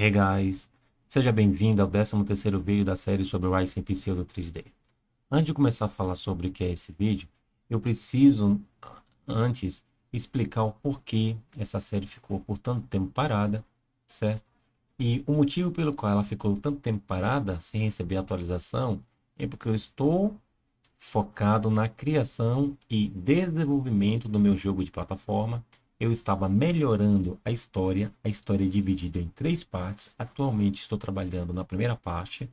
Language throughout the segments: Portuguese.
Hey guys, Seja bem-vindo ao 13 terceiro vídeo da série sobre o Ryzen Pseudo 3D. Antes de começar a falar sobre o que é esse vídeo, eu preciso, antes, explicar o porquê essa série ficou por tanto tempo parada, certo? E o motivo pelo qual ela ficou tanto tempo parada, sem receber atualização, é porque eu estou focado na criação e desenvolvimento do meu jogo de plataforma eu estava melhorando a história, a história é dividida em três partes. Atualmente estou trabalhando na primeira parte.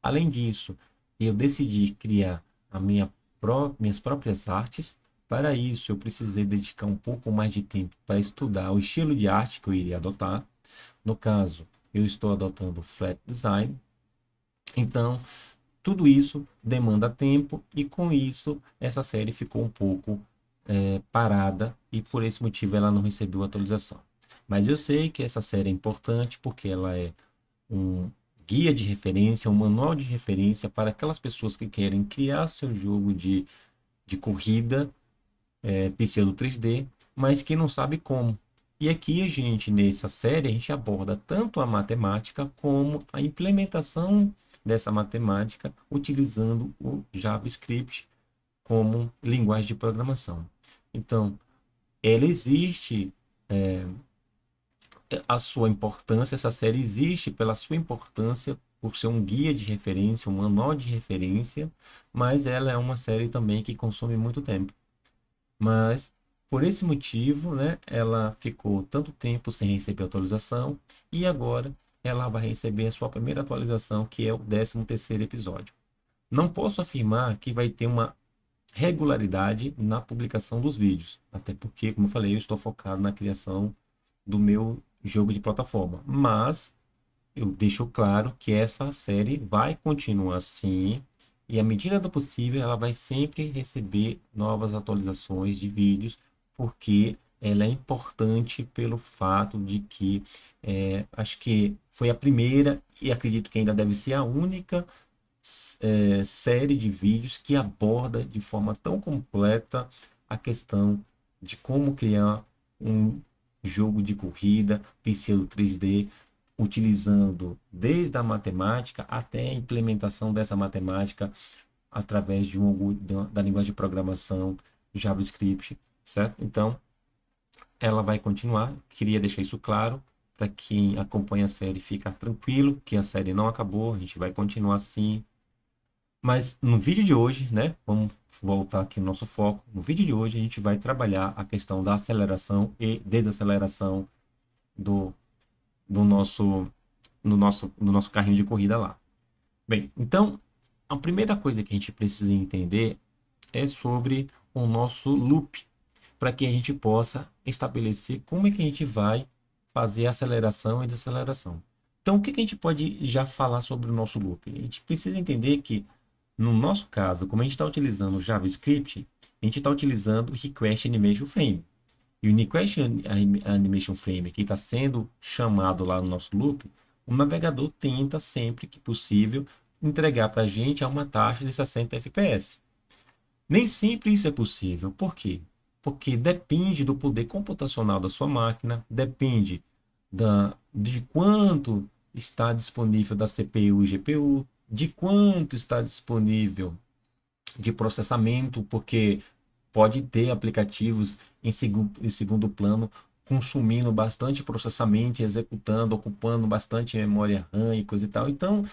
Além disso, eu decidi criar a minha pró minhas próprias artes. Para isso, eu precisei dedicar um pouco mais de tempo para estudar o estilo de arte que eu iria adotar. No caso, eu estou adotando flat design. Então, tudo isso demanda tempo e com isso essa série ficou um pouco é, parada e por esse motivo ela não recebeu atualização. Mas eu sei que essa série é importante porque ela é um guia de referência, um manual de referência para aquelas pessoas que querem criar seu jogo de, de corrida é, pseudo 3D, mas que não sabe como. E aqui a gente, nessa série, a gente aborda tanto a matemática como a implementação dessa matemática utilizando o JavaScript como linguagem de programação. Então, ela existe, é, a sua importância, essa série existe pela sua importância, por ser um guia de referência, um manual de referência, mas ela é uma série também que consome muito tempo. Mas por esse motivo, né, ela ficou tanto tempo sem receber atualização e agora ela vai receber a sua primeira atualização, que é o 13 terceiro episódio. Não posso afirmar que vai ter uma regularidade na publicação dos vídeos. Até porque, como eu falei, eu estou focado na criação do meu jogo de plataforma. Mas eu deixo claro que essa série vai continuar assim e à medida do possível ela vai sempre receber novas atualizações de vídeos porque ela é importante pelo fato de que é, acho que foi a primeira e acredito que ainda deve ser a única é, série de vídeos que aborda de forma tão completa a questão de como criar um jogo de corrida pseudo 3D utilizando desde a matemática até a implementação dessa matemática através de um da linguagem de programação JavaScript, certo? Então, ela vai continuar. Queria deixar isso claro para quem acompanha a série ficar tranquilo que a série não acabou, a gente vai continuar assim mas no vídeo de hoje, né, vamos voltar aqui no nosso foco. No vídeo de hoje a gente vai trabalhar a questão da aceleração e desaceleração do, do, nosso, do, nosso, do nosso carrinho de corrida lá. Bem, então a primeira coisa que a gente precisa entender é sobre o nosso loop, para que a gente possa estabelecer como é que a gente vai fazer aceleração e desaceleração. Então, o que, que a gente pode já falar sobre o nosso loop? A gente precisa entender que no nosso caso, como a gente está utilizando JavaScript, a gente está utilizando Request Animation Frame. E o Request Animation Frame que está sendo chamado lá no nosso loop, o navegador tenta sempre que possível entregar para a gente a uma taxa de 60 fps. Nem sempre isso é possível. Por quê? Porque depende do poder computacional da sua máquina, depende da, de quanto está disponível da CPU e GPU, de quanto está disponível de processamento, porque pode ter aplicativos em, segu em segundo plano consumindo bastante processamento, executando, ocupando bastante memória RAM e coisa e tal. Então,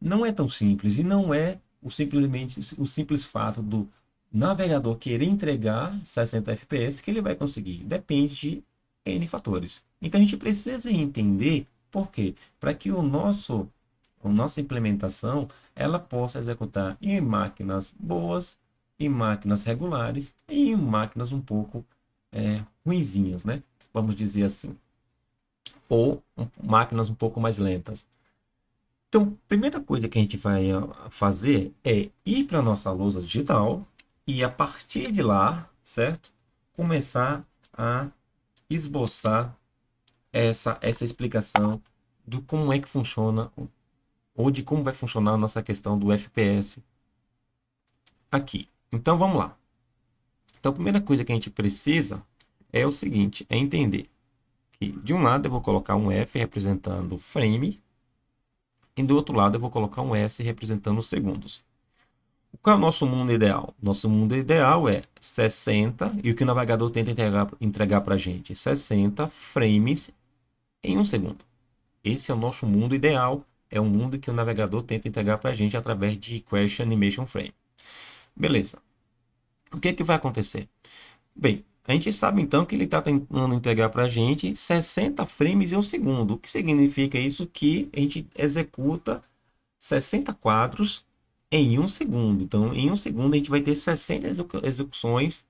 não é tão simples e não é o simplesmente o simples fato do navegador querer entregar 60 FPS que ele vai conseguir. Depende de N fatores. Então a gente precisa entender por quê? Para que o nosso com nossa implementação, ela possa executar em máquinas boas, em máquinas regulares e em máquinas um pouco é, ruinzinhas, né? Vamos dizer assim. Ou máquinas um pouco mais lentas. Então, primeira coisa que a gente vai ah, fazer é ir para a nossa lousa digital e a partir de lá, certo? Começar a esboçar essa, essa explicação do como é que funciona ou de como vai funcionar a nossa questão do FPS aqui. Então vamos lá. Então a primeira coisa que a gente precisa é o seguinte, é entender que de um lado eu vou colocar um F representando frame e do outro lado eu vou colocar um S representando segundos. Qual é o nosso mundo ideal? Nosso mundo ideal é 60, e o que o navegador tenta entregar para a gente? 60 frames em um segundo. Esse é o nosso mundo ideal é um mundo que o navegador tenta entregar para a gente através de Crash Animation Frame. Beleza. O que, é que vai acontecer? Bem, a gente sabe então que ele está tentando entregar para a gente 60 frames em um segundo. O que significa isso? Que a gente executa 60 quadros em um segundo. Então, em um segundo, a gente vai ter 60 execu execuções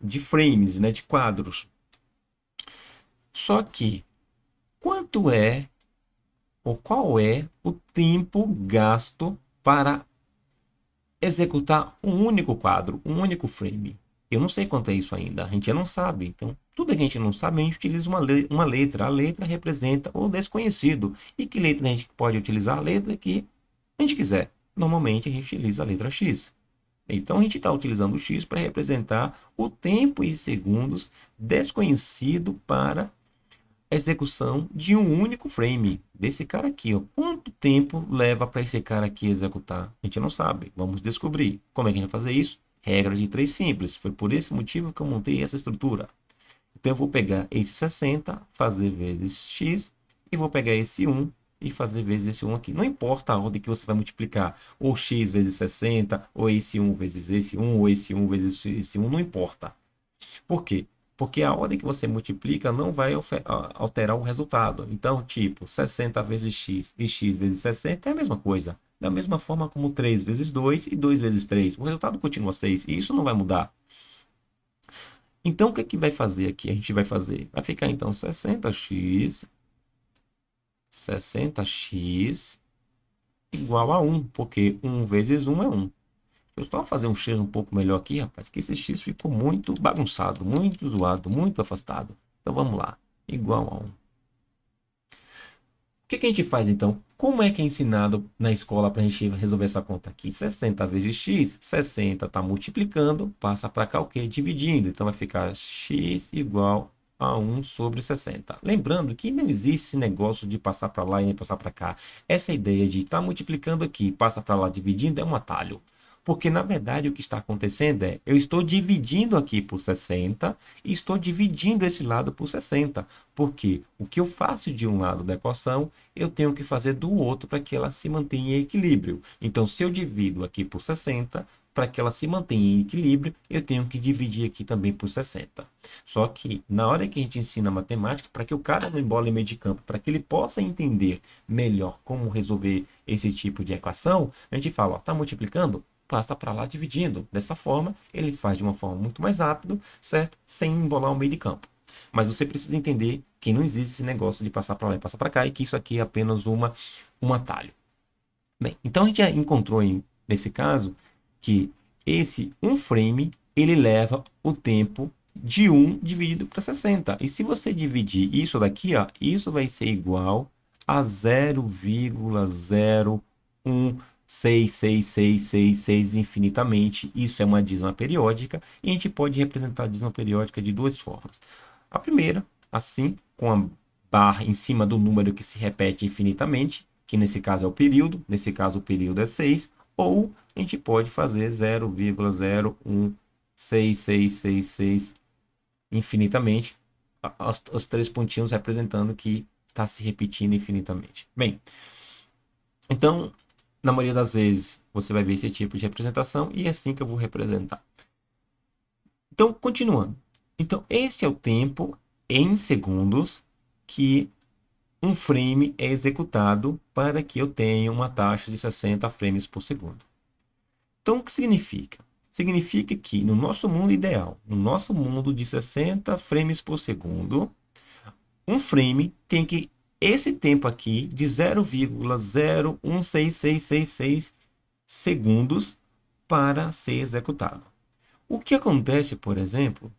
de frames, né, de quadros. Só que, quanto é ou qual é o tempo gasto para executar um único quadro, um único frame. Eu não sei quanto é isso ainda, a gente não sabe. Então, tudo que a gente não sabe, a gente utiliza uma, le uma letra. A letra representa o desconhecido. E que letra a gente pode utilizar? A letra que a gente quiser. Normalmente, a gente utiliza a letra X. Então, a gente está utilizando o X para representar o tempo em segundos desconhecido para execução de um único frame desse cara aqui. Ó. Quanto tempo leva para esse cara aqui executar? A gente não sabe. Vamos descobrir. Como é que a gente vai fazer isso? Regra de três simples. Foi por esse motivo que eu montei essa estrutura. Então, eu vou pegar esse 60, fazer vezes x, e vou pegar esse 1 e fazer vezes esse 1 aqui. Não importa a ordem que você vai multiplicar, ou x vezes 60, ou esse 1 vezes esse 1, ou esse 1 vezes esse 1, não importa. Por quê? porque a ordem que você multiplica não vai alterar o resultado. Então, tipo, 60 vezes x e x vezes 60 é a mesma coisa. Da mesma forma como 3 vezes 2 e 2 vezes 3. O resultado continua 6 e isso não vai mudar. Então, o que, é que vai fazer aqui? A gente vai fazer. Vai ficar, então, 60x, 60x igual a 1, porque 1 vezes 1 é 1 eu só fazer um X um pouco melhor aqui, rapaz, que esse X ficou muito bagunçado, muito zoado, muito afastado. Então vamos lá, igual a 1. O que, que a gente faz então? Como é que é ensinado na escola para a gente resolver essa conta aqui? 60 vezes x, 60 está multiplicando, passa para cá o quê? Dividindo. Então vai ficar x igual a 1 sobre 60. Lembrando que não existe esse negócio de passar para lá e nem passar para cá. Essa ideia de estar tá multiplicando aqui, passa para lá dividindo é um atalho. Porque, na verdade, o que está acontecendo é, eu estou dividindo aqui por 60 e estou dividindo esse lado por 60. Porque o que eu faço de um lado da equação, eu tenho que fazer do outro para que ela se mantenha em equilíbrio. Então, se eu divido aqui por 60, para que ela se mantenha em equilíbrio, eu tenho que dividir aqui também por 60. Só que na hora que a gente ensina matemática, para que o cara não embole meio de campo, para que ele possa entender melhor como resolver esse tipo de equação, a gente fala, está multiplicando? passa para lá dividindo. Dessa forma, ele faz de uma forma muito mais rápida, certo? Sem embolar o meio de campo. Mas você precisa entender que não existe esse negócio de passar para lá e passar para cá e que isso aqui é apenas uma, um atalho. Bem, então a gente já encontrou em, nesse caso que esse um frame ele leva o tempo de 1 dividido para 60. E se você dividir isso daqui, ó, isso vai ser igual a 0,01 6, 6, 6, 6, 6 infinitamente. Isso é uma dízima periódica e a gente pode representar a dízima periódica de duas formas. A primeira, assim, com a barra em cima do número que se repete infinitamente, que nesse caso é o período, nesse caso o período é 6, ou a gente pode fazer 0,0166666 infinitamente, os, os três pontinhos representando que está se repetindo infinitamente. Bem, então na maioria das vezes você vai ver esse tipo de representação e é assim que eu vou representar. Então, continuando. Então, esse é o tempo em segundos que um frame é executado para que eu tenha uma taxa de 60 frames por segundo. Então, o que significa? Significa que no nosso mundo ideal, no nosso mundo de 60 frames por segundo, um frame tem que esse tempo aqui de 0,016666 segundos para ser executado. O que acontece, por exemplo,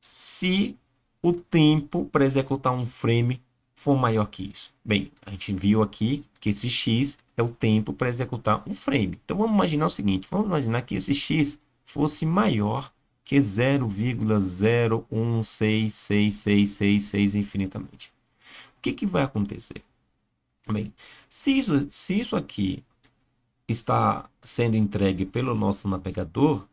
se o tempo para executar um frame for maior que isso? Bem, a gente viu aqui que esse x é o tempo para executar um frame. Então vamos imaginar o seguinte, vamos imaginar que esse x fosse maior que 0,01666666 infinitamente. O que, que vai acontecer? Bem, se isso, se isso aqui está sendo entregue pelo nosso navegador,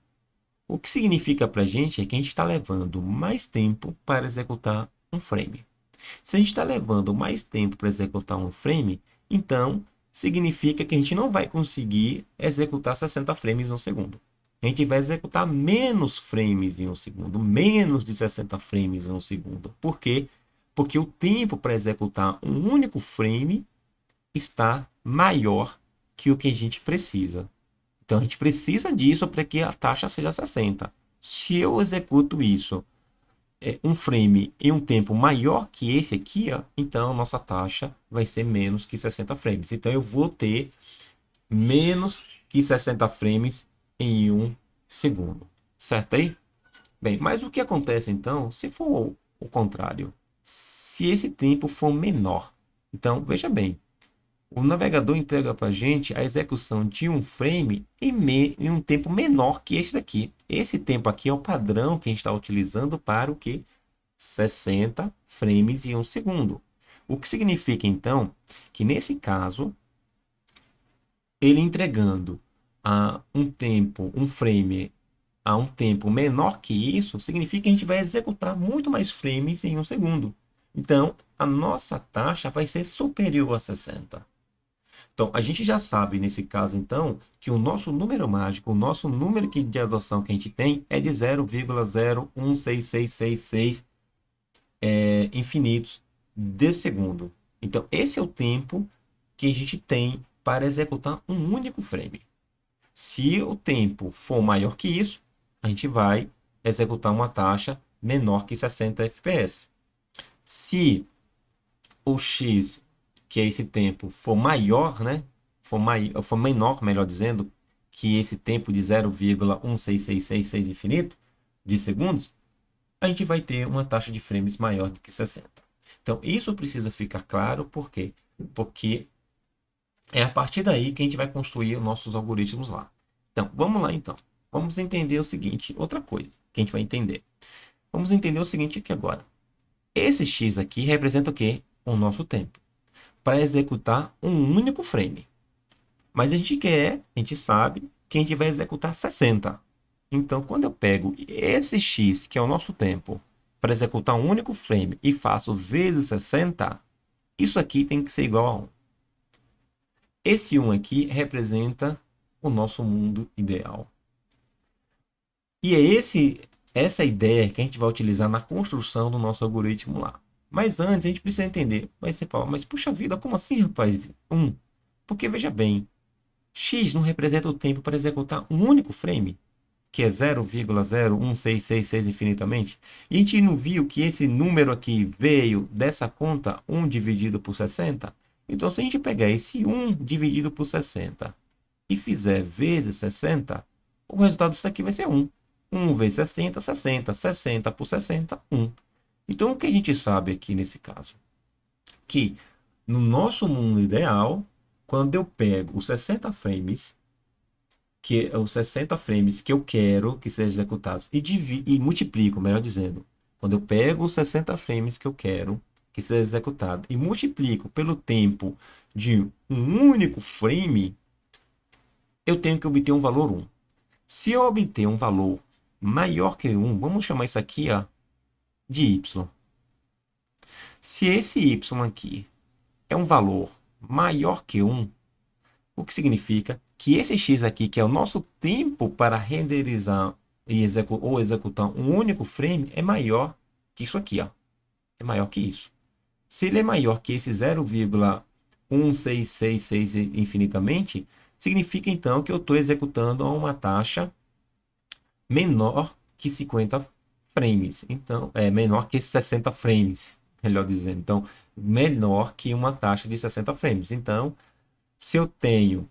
o que significa para a gente é que a gente está levando mais tempo para executar um frame. Se a gente está levando mais tempo para executar um frame, então significa que a gente não vai conseguir executar 60 frames em um segundo. A gente vai executar menos frames em um segundo, menos de 60 frames em um segundo, Por porque porque o tempo para executar um único frame está maior que o que a gente precisa. Então a gente precisa disso para que a taxa seja 60. Se eu executo isso é, um frame em um tempo maior que esse aqui, ó, então a nossa taxa vai ser menos que 60 frames. Então eu vou ter menos que 60 frames em um segundo. Certo aí? Bem, mas o que acontece então se for o contrário? se esse tempo for menor. Então, veja bem, o navegador entrega para a gente a execução de um frame em, em, um tempo menor que esse daqui. Esse tempo aqui é o padrão que a gente está utilizando para o que? 60 frames em um segundo. O que significa, então, que nesse caso, ele entregando a um tempo, um frame a um tempo menor que isso, significa que a gente vai executar muito mais frames em um segundo. Então, a nossa taxa vai ser superior a 60. Então, a gente já sabe, nesse caso, então, que o nosso número mágico, o nosso número de adoção que a gente tem é de 0,016666 é, infinitos de segundo. Então, esse é o tempo que a gente tem para executar um único frame. Se o tempo for maior que isso, a gente vai executar uma taxa menor que 60 fps. Se o x, que é esse tempo, for maior, né? For, mai... for menor, melhor dizendo, que esse tempo de 0,16666 infinito de segundos, a gente vai ter uma taxa de frames maior do que 60. Então, isso precisa ficar claro, por quê? Porque é a partir daí que a gente vai construir os nossos algoritmos lá. Então, vamos lá então. Vamos entender o seguinte, outra coisa que a gente vai entender. Vamos entender o seguinte aqui agora. Esse x aqui representa o quê? O nosso tempo. Para executar um único frame. Mas a gente quer, a gente sabe, que a gente vai executar 60. Então, quando eu pego esse x, que é o nosso tempo, para executar um único frame e faço vezes 60, isso aqui tem que ser igual a 1. Esse 1 aqui representa o nosso mundo ideal. E é esse essa ideia que a gente vai utilizar na construção do nosso algoritmo lá. Mas antes a gente precisa entender. fala, mas puxa vida, como assim, rapaz? Um. Porque veja bem, x não representa o tempo para executar um único frame, que é 0,01666 infinitamente. E a gente não viu que esse número aqui veio dessa conta 1 dividido por 60? Então, se a gente pegar esse 1 dividido por 60 e fizer vezes 60, o resultado disso aqui vai ser 1. 1 vezes 60, 60. 60 por 60, 1. Então, o que a gente sabe aqui nesse caso? Que no nosso mundo ideal, quando eu pego os 60 frames, que é os 60 frames que eu quero que sejam executados, e, e multiplico, melhor dizendo, quando eu pego os 60 frames que eu quero que sejam executados e multiplico pelo tempo de um único frame, eu tenho que obter um valor 1. Se eu obter um valor maior que 1, vamos chamar isso aqui ó, de y. Se esse y aqui é um valor maior que 1, o que significa que esse x aqui, que é o nosso tempo para renderizar e execu ou executar um único frame, é maior que isso aqui. Ó. É maior que isso. Se ele é maior que esse 0,1666 infinitamente, significa então que eu estou executando a uma taxa menor que 50 frames. Então, é menor que 60 frames, melhor dizendo. Então, menor que uma taxa de 60 frames. Então, se eu tenho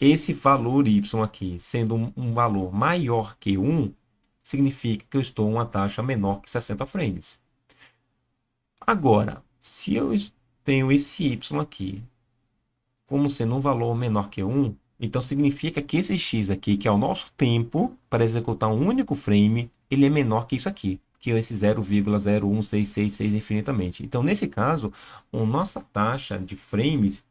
esse valor y aqui sendo um, um valor maior que 1, significa que eu estou em uma taxa menor que 60 frames. Agora, se eu tenho esse y aqui como sendo um valor menor que 1, então significa que esse x aqui, que é o nosso tempo para executar um único frame, ele é menor que isso aqui, que é esse 0,01666 infinitamente. Então, nesse caso, a nossa taxa de frames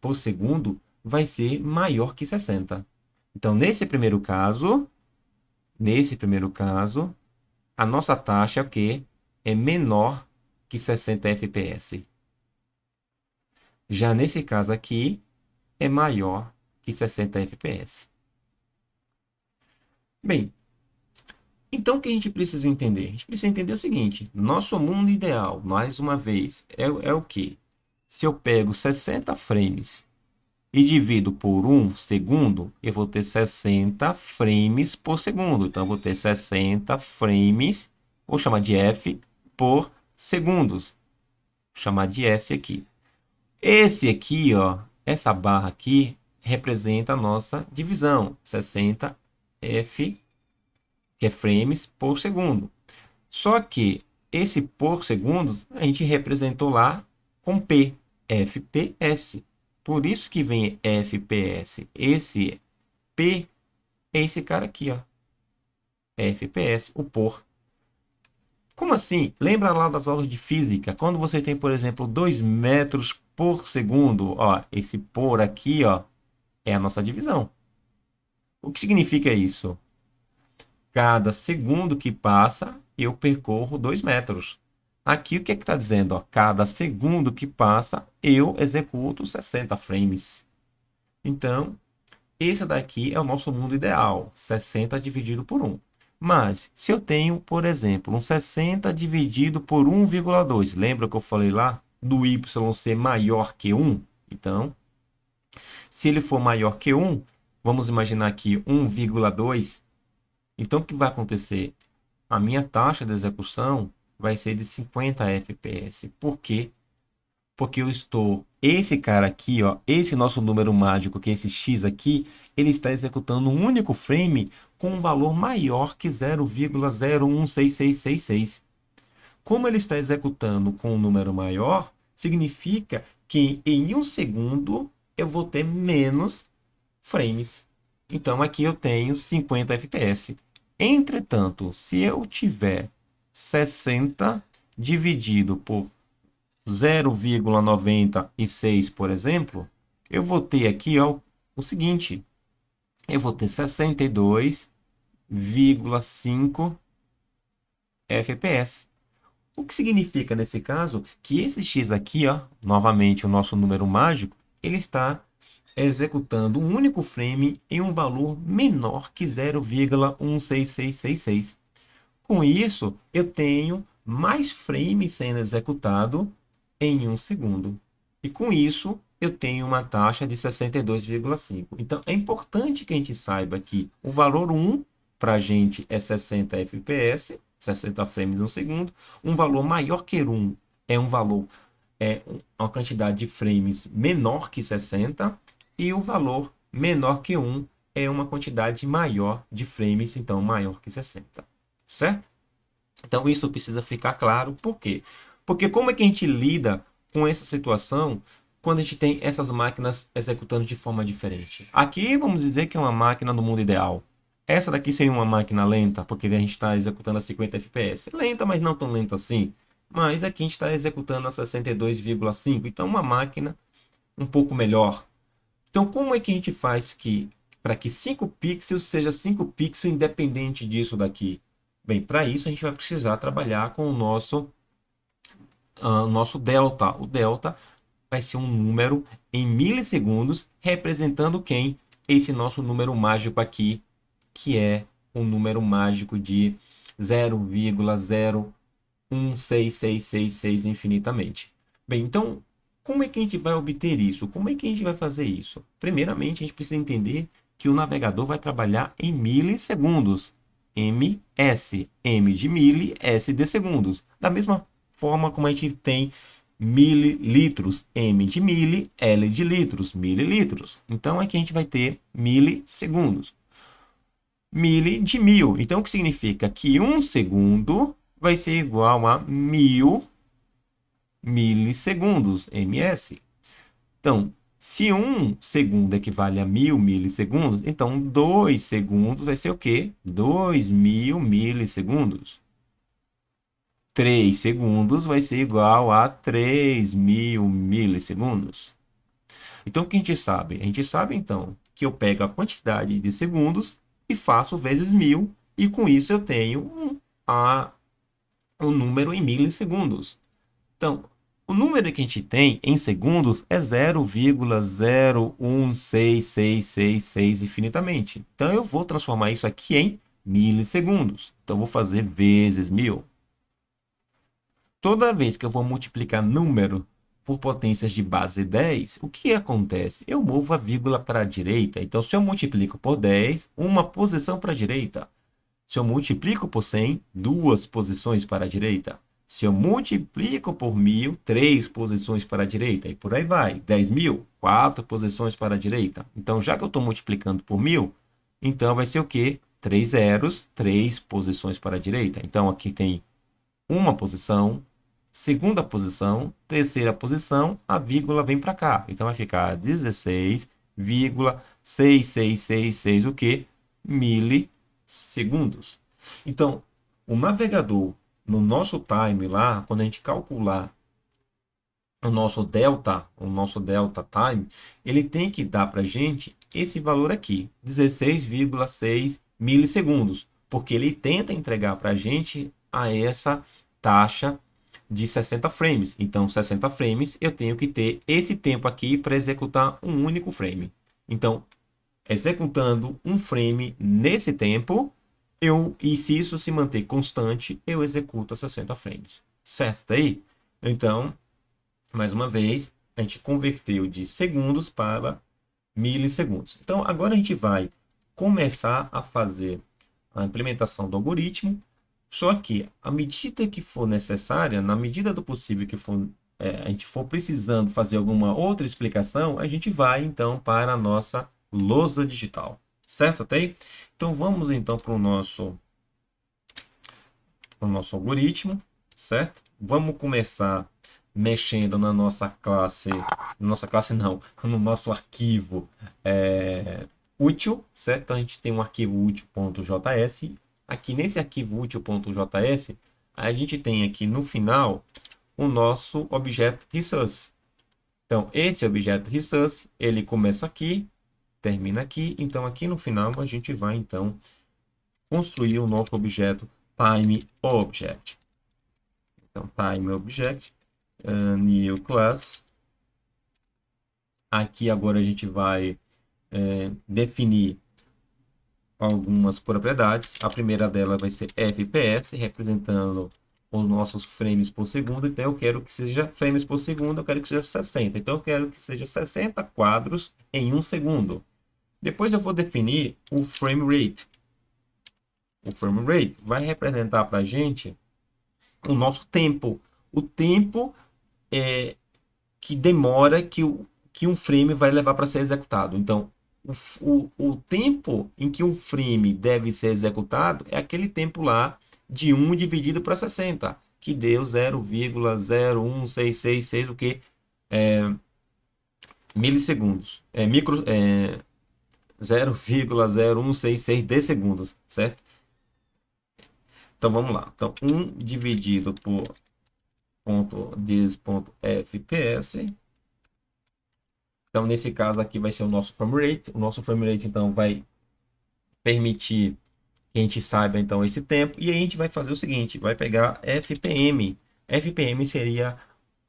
por segundo vai ser maior que 60. Então, nesse primeiro caso, nesse primeiro caso, a nossa taxa é o quê? É menor que 60 fps. Já nesse caso aqui, é maior que 60 FPS. Bem, então o que a gente precisa entender? A gente precisa entender o seguinte, nosso mundo ideal, mais uma vez, é, é o que? Se eu pego 60 frames e divido por 1 segundo, eu vou ter 60 frames por segundo. Então, eu vou ter 60 frames, vou chamar de F, por segundos. Vou chamar de S aqui. Esse aqui, ó, essa barra aqui, representa a nossa divisão, 60 F, que é frames por segundo. Só que esse por segundos a gente representou lá com P, FPS. Por isso que vem FPS. Esse P é esse cara aqui, ó. FPS, o por. Como assim? Lembra lá das aulas de física? Quando você tem, por exemplo, 2 metros por segundo, ó, esse por aqui, ó, é a nossa divisão. O que significa isso? Cada segundo que passa, eu percorro 2 metros. Aqui o que é está dizendo? Ó, cada segundo que passa, eu executo 60 frames. Então, esse daqui é o nosso mundo ideal, 60 dividido por 1. Mas, se eu tenho, por exemplo, um 60 dividido por 1,2, lembra que eu falei lá do Y ser maior que 1? Então, se ele for maior que 1, vamos imaginar aqui 1,2, então o que vai acontecer? A minha taxa de execução vai ser de 50 FPS. Por quê? Porque eu estou... Esse cara aqui, ó, esse nosso número mágico, que é esse X aqui, ele está executando um único frame com um valor maior que 0,016666. Como ele está executando com um número maior, significa que em um segundo eu vou ter menos frames. Então aqui eu tenho 50 FPS. Entretanto, se eu tiver 60 dividido por 0,96, por exemplo, eu vou ter aqui ó, o seguinte. Eu vou ter 62,5 FPS. O que significa nesse caso que esse x aqui, ó, novamente o nosso número mágico, ele está executando um único frame em um valor menor que 0,16666. Com isso, eu tenho mais frames sendo executado em um segundo. E com isso, eu tenho uma taxa de 62,5. Então, é importante que a gente saiba que o valor 1 para a gente é 60 FPS, 60 frames no segundo. Um valor maior que 1 é um valor é uma quantidade de frames menor que 60 e o valor menor que 1 é uma quantidade maior de frames, então maior que 60, certo? Então isso precisa ficar claro, por quê? Porque como é que a gente lida com essa situação quando a gente tem essas máquinas executando de forma diferente? Aqui vamos dizer que é uma máquina do mundo ideal. Essa daqui seria uma máquina lenta, porque a gente está executando a 50 fps. Lenta, mas não tão lenta assim mas aqui a gente está executando a 62,5, então uma máquina um pouco melhor. Então como é que a gente faz que para que 5 pixels seja 5 pixels independente disso daqui? Bem, para isso a gente vai precisar trabalhar com o nosso, uh, nosso delta. O delta vai ser um número em milissegundos representando quem? Esse nosso número mágico aqui, que é o um número mágico de 0,0 6 infinitamente. Bem, então, como é que a gente vai obter isso? Como é que a gente vai fazer isso? Primeiramente, a gente precisa entender que o navegador vai trabalhar em milissegundos. MS, M de mili, S de segundos. Da mesma forma como a gente tem mililitros, M de mili, L de litros, mililitros. Então, aqui a gente vai ter milissegundos. Mili de mil. Então, o que significa que um segundo vai ser igual a mil milissegundos, ms. Então, se 1 um segundo equivale a 1.000 milissegundos, então 2 segundos vai ser o quê? 2.000 milissegundos. 3 segundos vai ser igual a 3.000 milissegundos. Então, o que a gente sabe? A gente sabe, então, que eu pego a quantidade de segundos e faço vezes 1.000, e com isso eu tenho a o número em milissegundos. Então, o número que a gente tem em segundos é 0,016666 infinitamente. Então, eu vou transformar isso aqui em milissegundos. Então, vou fazer vezes mil. Toda vez que eu vou multiplicar número por potências de base 10, o que acontece? Eu movo a vírgula para a direita. Então, se eu multiplico por 10, uma posição para a direita. Se eu multiplico por 100, duas posições para a direita. Se eu multiplico por mil, três posições para a direita. E por aí vai. 10.000, mil, quatro posições para a direita. Então, já que eu estou multiplicando por mil, então vai ser o quê? Três zeros, três posições para a direita. Então, aqui tem uma posição, segunda posição, terceira posição, a vírgula vem para cá. Então, vai ficar 16,6666 o quê? 1.000 segundos. Então, o navegador, no nosso time lá, quando a gente calcular o nosso delta, o nosso delta time, ele tem que dar para gente esse valor aqui, 16,6 milissegundos, porque ele tenta entregar para a gente a essa taxa de 60 frames. Então, 60 frames, eu tenho que ter esse tempo aqui para executar um único frame. Então, executando um frame nesse tempo, eu, e se isso se manter constante, eu executo a 60 frames. Certo daí? Então, mais uma vez, a gente converteu de segundos para milissegundos. Então, agora a gente vai começar a fazer a implementação do algoritmo, só que à medida que for necessária, na medida do possível que for, é, a gente for precisando fazer alguma outra explicação, a gente vai então para a nossa lousa digital. Certo até aí? Então vamos então para o nosso, o nosso algoritmo, certo? Vamos começar mexendo na nossa classe, nossa classe não, no nosso arquivo é, útil, certo? Então a gente tem um arquivo útil.js. Aqui nesse arquivo útil.js, a gente tem aqui no final o nosso objeto resource. Então, esse objeto resource, ele começa aqui termina aqui. Então, aqui no final, a gente vai, então, construir um novo objeto TimeObject. Então, TimeObject, uh, eh, new class. Aqui agora a gente vai uh, definir algumas propriedades. A primeira dela vai ser FPS, representando os nossos frames por segundo, então eu quero que seja frames por segundo, eu quero que seja 60. Então eu quero que seja 60 quadros em um segundo. Depois eu vou definir o frame rate. O frame rate vai representar para a gente o nosso tempo. O tempo é, que demora que, que um frame vai levar para ser executado. Então, o, o, o tempo em que um frame deve ser executado é aquele tempo lá de 1 dividido para 60, que deu 0,01666 o que é, milissegundos, é micro é, 0,0166 de segundos, certo? Então vamos lá. Então 1 dividido por ponto diz ponto fps. Então nesse caso aqui vai ser o nosso frame rate. O nosso frame rate então vai permitir que a gente saiba então esse tempo. E a gente vai fazer o seguinte: vai pegar FPM. FPM seria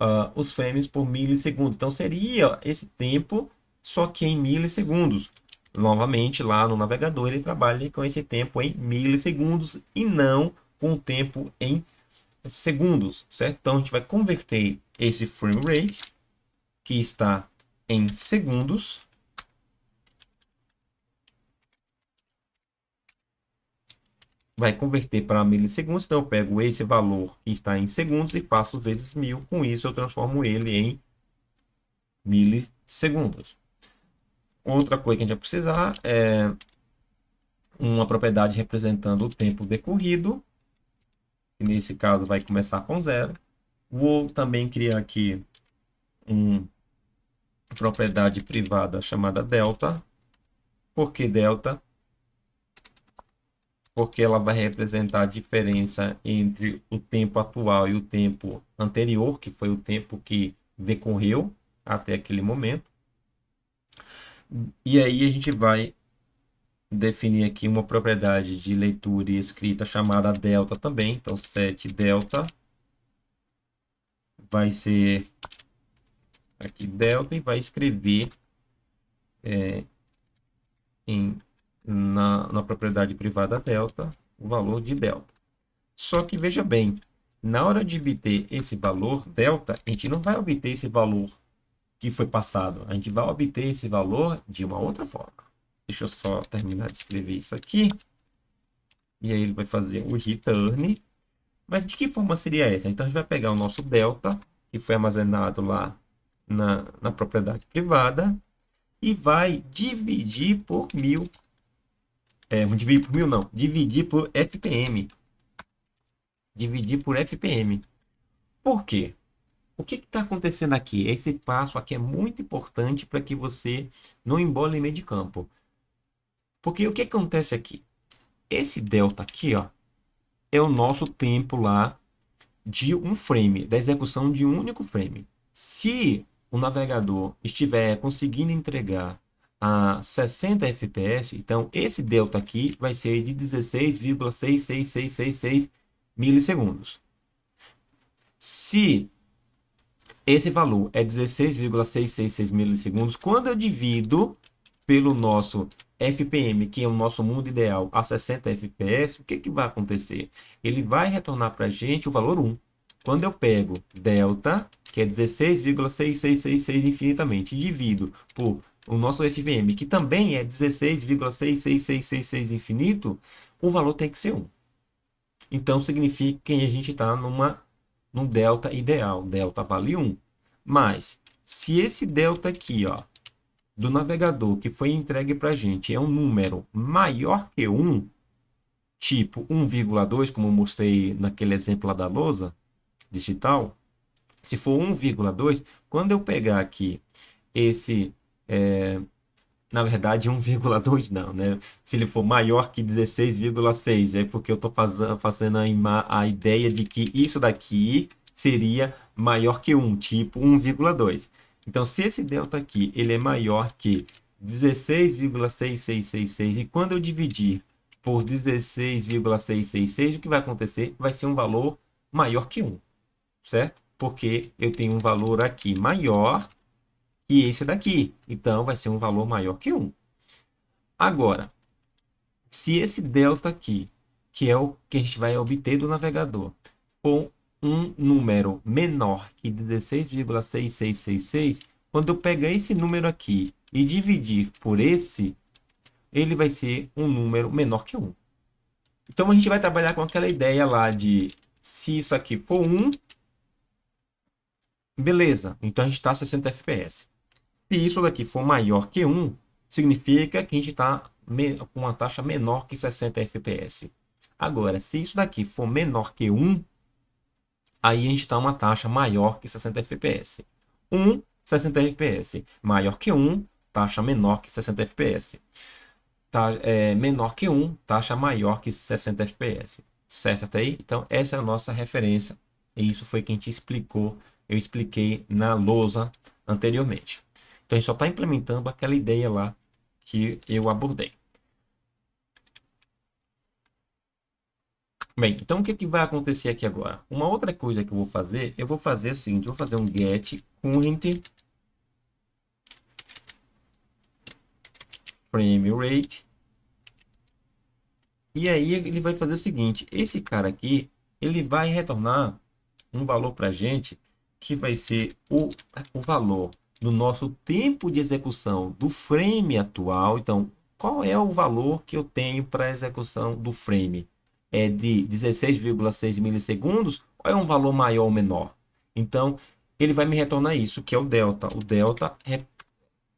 uh, os frames por milissegundo. Então seria esse tempo, só que em milissegundos. Novamente, lá no navegador, ele trabalha com esse tempo em milissegundos e não com o tempo em segundos, certo? Então, a gente vai converter esse frame rate, que está em segundos, vai converter para milissegundos, então eu pego esse valor que está em segundos e faço vezes mil, com isso eu transformo ele em milissegundos. Outra coisa que a gente vai precisar é uma propriedade representando o tempo decorrido, que nesse caso vai começar com zero. Vou também criar aqui uma propriedade privada chamada delta. porque delta? porque ela vai representar a diferença entre o tempo atual e o tempo anterior, que foi o tempo que decorreu até aquele momento. E aí a gente vai definir aqui uma propriedade de leitura e escrita chamada delta também. Então, set delta vai ser aqui delta e vai escrever é, em na, na propriedade privada delta o valor de delta. Só que veja bem, na hora de obter esse valor delta, a gente não vai obter esse valor que foi passado, a gente vai obter esse valor de uma outra forma. Deixa eu só terminar de escrever isso aqui. E aí ele vai fazer o return. Mas de que forma seria essa? Então a gente vai pegar o nosso delta, que foi armazenado lá na, na propriedade privada, e vai dividir por mil é, dividir por mil não. Dividir por FPM. Dividir por FPM. Por quê? O que está acontecendo aqui? Esse passo aqui é muito importante para que você não embole em meio de campo. Porque o que acontece aqui? Esse delta aqui, ó, é o nosso tempo lá de um frame, da execução de um único frame. Se o navegador estiver conseguindo entregar a 60 fps, então esse delta aqui vai ser de 16,66666 milissegundos. Se esse valor é 16,666 milissegundos, quando eu divido pelo nosso FPM, que é o nosso mundo ideal, a 60 fps, o que, que vai acontecer? Ele vai retornar para a gente o valor 1. Quando eu pego delta, que é 16,6666 infinitamente, e divido por o nosso FBM, que também é 16,66666 infinito, o valor tem que ser 1. Então, significa que a gente está num delta ideal. Delta vale 1. Mas, se esse delta aqui, ó, do navegador que foi entregue para a gente é um número maior que 1, tipo 1,2, como eu mostrei naquele exemplo lá da lousa digital, se for 1,2, quando eu pegar aqui esse é, na verdade, 1,2 não, né? Se ele for maior que 16,6, é porque eu estou fazendo a, a ideia de que isso daqui seria maior que 1, tipo 1,2. Então, se esse delta aqui ele é maior que 16,6666, e quando eu dividir por 16,666, o que vai acontecer? Vai ser um valor maior que 1, certo? Porque eu tenho um valor aqui maior que esse daqui. Então, vai ser um valor maior que 1. Agora, se esse delta aqui, que é o que a gente vai obter do navegador, for um número menor que 16,6666, quando eu pegar esse número aqui e dividir por esse, ele vai ser um número menor que 1. Então, a gente vai trabalhar com aquela ideia lá de se isso aqui for 1, beleza, então a gente está a 60 fps. Se isso daqui for maior que 1, significa que a gente está com uma taxa menor que 60 fps. Agora, se isso daqui for menor que 1, aí a gente está uma taxa maior que 60 fps. 1, 60 fps. Maior que 1, taxa menor que 60 fps. Tá, é, menor que 1, taxa maior que 60 fps. Certo até aí? Então, essa é a nossa referência. E isso foi que a gente explicou, eu expliquei na lousa anteriormente. Então a gente só está implementando aquela ideia lá que eu abordei. Bem, então o que, que vai acontecer aqui agora? Uma outra coisa que eu vou fazer, eu vou fazer o seguinte, vou fazer um get current frame rate. E aí ele vai fazer o seguinte, esse cara aqui, ele vai retornar um valor para gente que vai ser o, o valor do nosso tempo de execução do frame atual. Então, qual é o valor que eu tenho para a execução do frame? É de 16,6 milissegundos ou é um valor maior ou menor? Então, ele vai me retornar isso, que é o delta. O delta é,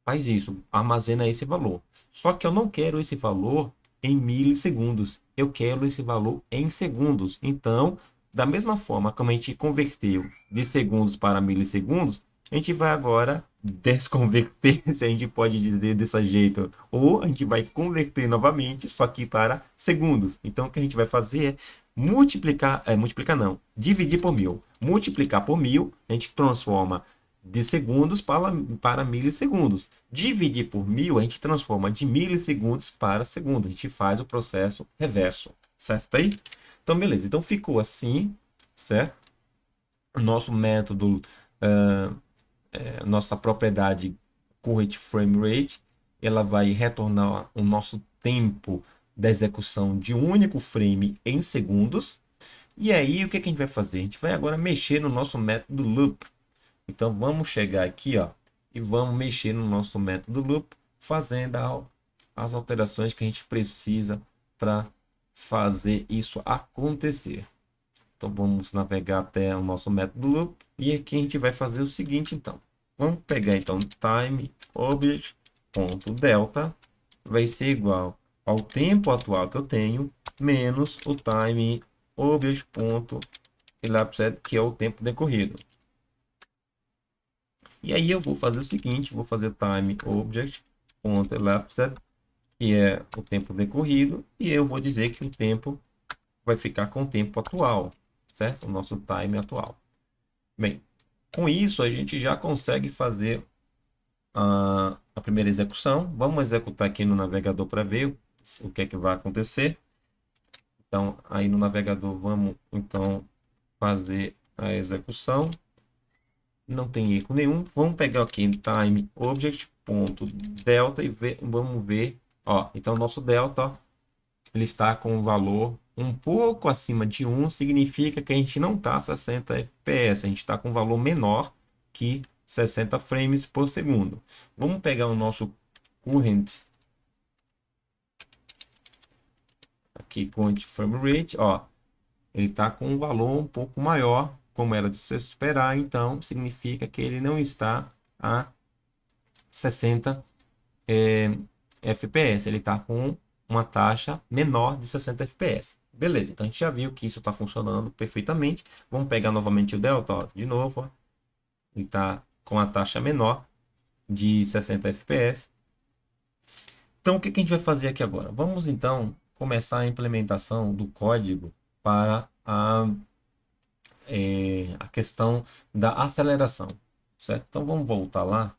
faz isso, armazena esse valor. Só que eu não quero esse valor em milissegundos. Eu quero esse valor em segundos. Então, da mesma forma como a gente converteu de segundos para milissegundos, a gente vai agora desconverter, se a gente pode dizer desse jeito, ou a gente vai converter novamente, só que para segundos. Então, o que a gente vai fazer é multiplicar, é, multiplicar não, dividir por mil. Multiplicar por mil, a gente transforma de segundos para, para milissegundos. Dividir por mil, a gente transforma de milissegundos para segundos. A gente faz o processo reverso, certo? aí? Então, beleza. Então, ficou assim, certo? O nosso método... Uh, é, nossa propriedade current frame rate, ela vai retornar o nosso tempo da execução de um único frame em segundos. E aí, o que, que a gente vai fazer? A gente vai agora mexer no nosso método loop. Então, vamos chegar aqui ó, e vamos mexer no nosso método loop, fazendo as alterações que a gente precisa para fazer isso acontecer. Então vamos navegar até o nosso método loop. E aqui a gente vai fazer o seguinte então. Vamos pegar então time object ponto delta vai ser igual ao tempo atual que eu tenho menos o time object ponto elapsed que é o tempo decorrido. E aí eu vou fazer o seguinte, vou fazer time object ponto elapsed que é o tempo decorrido e eu vou dizer que o tempo vai ficar com o tempo atual certo? O nosso time atual. Bem, com isso a gente já consegue fazer a, ah, a primeira execução. Vamos executar aqui no navegador para ver o que é que vai acontecer. Então, aí no navegador vamos então fazer a execução. Não tem erro nenhum. Vamos pegar aqui em time object.delta e ver, vamos ver, ó, então nosso delta ó, ele está com o valor um pouco acima de 1 significa que a gente não está a 60 fps, a gente está com um valor menor que 60 frames por segundo. Vamos pegar o nosso current aqui current frame rate, ó, ele está com um valor um pouco maior, como era de se esperar, então significa que ele não está a 60 é, FPS, ele está com uma taxa menor de 60 FPS. Beleza, então a gente já viu que isso está funcionando perfeitamente. Vamos pegar novamente o delta, ó, de novo. Ó. Ele está com a taxa menor de 60 fps. Então, o que, que a gente vai fazer aqui agora? Vamos, então, começar a implementação do código para a, é, a questão da aceleração, certo? Então, vamos voltar lá.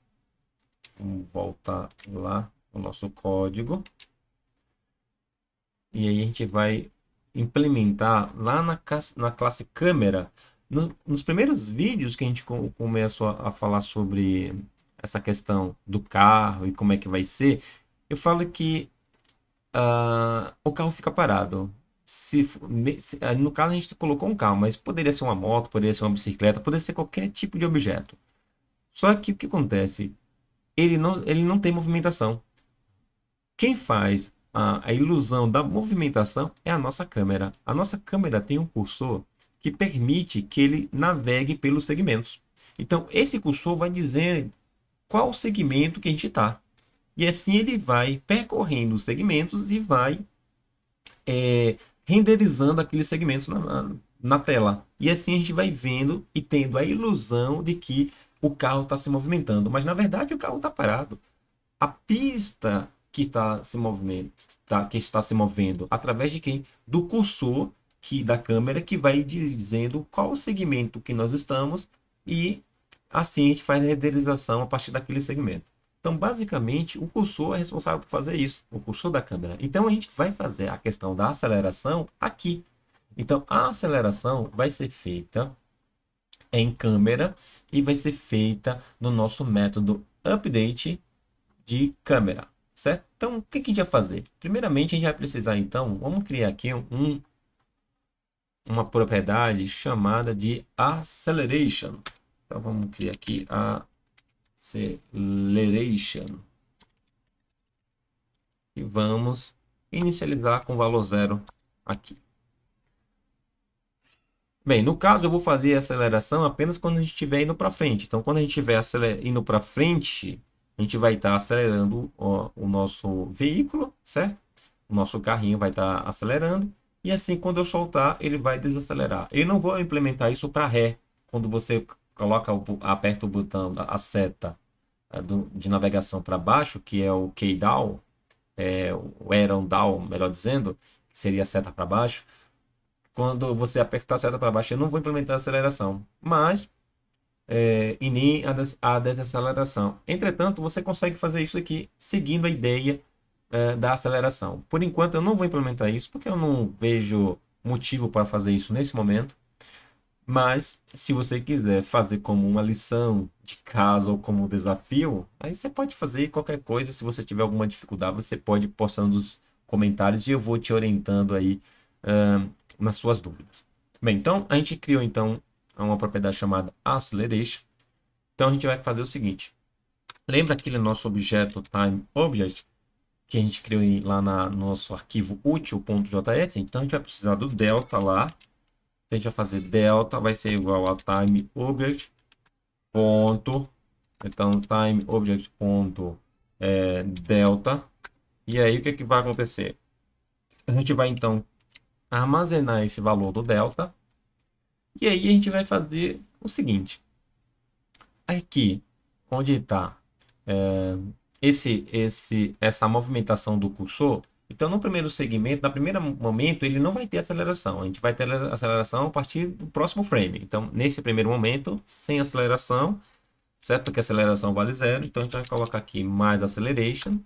Vamos voltar lá o nosso código. E aí, a gente vai implementar lá na, na classe câmera, no, nos primeiros vídeos que a gente começou a, a falar sobre essa questão do carro e como é que vai ser, eu falo que uh, o carro fica parado. Se, se, ah, no caso, a gente colocou um carro, mas poderia ser uma moto, poderia ser uma bicicleta, poderia ser qualquer tipo de objeto. Só que o que acontece? Ele não, ele não tem movimentação. Quem faz a, a ilusão da movimentação é a nossa câmera. A nossa câmera tem um cursor que permite que ele navegue pelos segmentos. Então, esse cursor vai dizer qual segmento que a gente está. E assim ele vai percorrendo os segmentos e vai é, renderizando aqueles segmentos na, na tela. E assim a gente vai vendo e tendo a ilusão de que o carro está se movimentando. Mas, na verdade, o carro está parado. A pista que está se movendo, tá, que está se movendo através de quem? Do cursor que da câmera que vai dizendo qual o segmento que nós estamos e assim a gente faz a renderização a partir daquele segmento. Então, basicamente, o cursor é responsável por fazer isso, o cursor da câmera. Então, a gente vai fazer a questão da aceleração aqui. Então, a aceleração vai ser feita em câmera e vai ser feita no nosso método update de câmera certo? Então, o que, que a gente vai fazer? Primeiramente, a gente vai precisar, então, vamos criar aqui um, uma propriedade chamada de acceleration. Então, vamos criar aqui a acceleration. E vamos inicializar com valor zero aqui. Bem, no caso eu vou fazer a aceleração apenas quando a gente estiver indo para frente. Então, quando a gente estiver indo para frente, a gente vai estar tá acelerando ó, o nosso veículo, certo? O nosso carrinho vai estar tá acelerando. E assim, quando eu soltar, ele vai desacelerar. Eu não vou implementar isso para ré. Quando você coloca o, aperta o botão, a seta eh, de navegação para baixo, que é o keydown, é, o Aeron Down, melhor dizendo, que seria a seta para baixo, quando você apertar a seta para baixo, eu não vou implementar a aceleração. Mas é, nem a, des a, desaceleração. Entretanto, você consegue fazer isso aqui seguindo a ideia é, da aceleração. Por enquanto, eu não vou implementar isso, porque eu não vejo motivo para fazer isso nesse momento. Mas, se você quiser fazer como uma lição de casa ou como um desafio, aí você pode fazer qualquer coisa. Se você tiver alguma dificuldade, você pode postar nos comentários e eu vou te orientando aí uh, nas suas dúvidas. Bem, então, a gente criou, então, a é uma propriedade chamada acceleration. Então a gente vai fazer o seguinte. Lembra aquele nosso objeto time object que a gente criou lá na, no nosso arquivo útil.js? Então a gente vai precisar do delta lá. Então, a gente vai fazer delta vai ser igual a time object ponto então time object ponto é, delta e aí o que, é que vai acontecer? A gente vai então armazenar esse valor do delta e aí a gente vai fazer o seguinte. Aqui, onde está é, esse, esse, essa movimentação do cursor, então no primeiro segmento, no primeiro momento, ele não vai ter aceleração. A gente vai ter aceleração a partir do próximo frame. Então, nesse primeiro momento, sem aceleração, certo? Porque a aceleração vale zero, então a gente vai colocar aqui mais acceleration.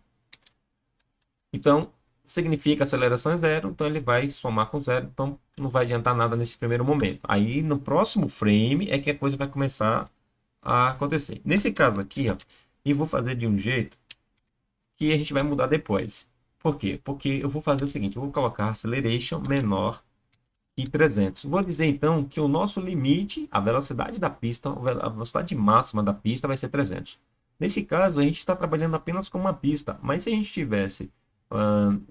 Então, significa aceleração é zero, então ele vai somar com zero, então não vai adiantar nada nesse primeiro momento. Aí no próximo frame é que a coisa vai começar a acontecer. Nesse caso aqui, ó, e vou fazer de um jeito que a gente vai mudar depois. Por quê? Porque eu vou fazer o seguinte, eu vou colocar acceleration menor que 300. Vou dizer então que o nosso limite, a velocidade da pista, a velocidade máxima da pista vai ser 300. Nesse caso, a gente está trabalhando apenas com uma pista, mas se a gente tivesse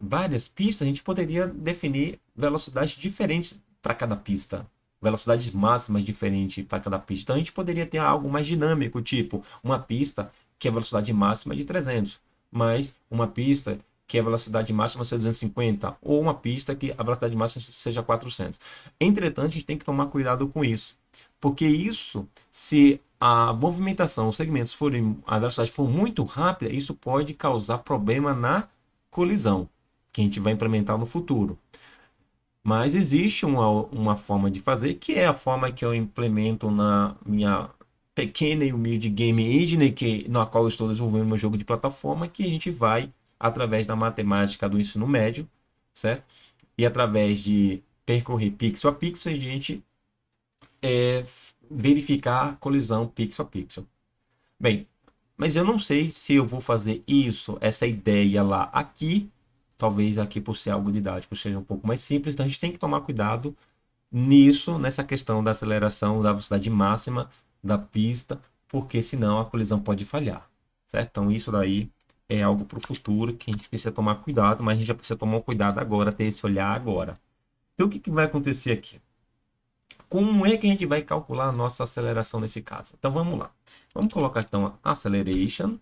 várias pistas, a gente poderia definir velocidades diferentes para cada pista. Velocidades máximas diferentes para cada pista. Então a gente poderia ter algo mais dinâmico, tipo uma pista que a é velocidade máxima é de 300, mas uma pista que a é velocidade máxima seja 250 ou uma pista que a velocidade máxima seja 400. Entretanto, a gente tem que tomar cuidado com isso, porque isso, se a movimentação, os segmentos forem, a velocidade for muito rápida, isso pode causar problema na colisão, que a gente vai implementar no futuro. Mas existe uma, uma forma de fazer, que é a forma que eu implemento na minha pequena e humilde game engine, que, na qual estou desenvolvendo meu jogo de plataforma, que a gente vai, através da matemática do ensino médio, certo? E através de percorrer pixel a pixel, a gente é, verificar a colisão pixel a pixel. Bem, mas eu não sei se eu vou fazer isso, essa ideia lá aqui. Talvez aqui, por ser algo didático, seja um pouco mais simples. Então, a gente tem que tomar cuidado nisso, nessa questão da aceleração, da velocidade máxima da pista, porque senão a colisão pode falhar, certo? Então, isso daí é algo para o futuro que a gente precisa tomar cuidado, mas a gente já precisa tomar cuidado agora, ter esse olhar agora. E o que, que vai acontecer aqui? Como é que a gente vai calcular a nossa aceleração nesse caso? Então vamos lá. Vamos colocar então acceleration.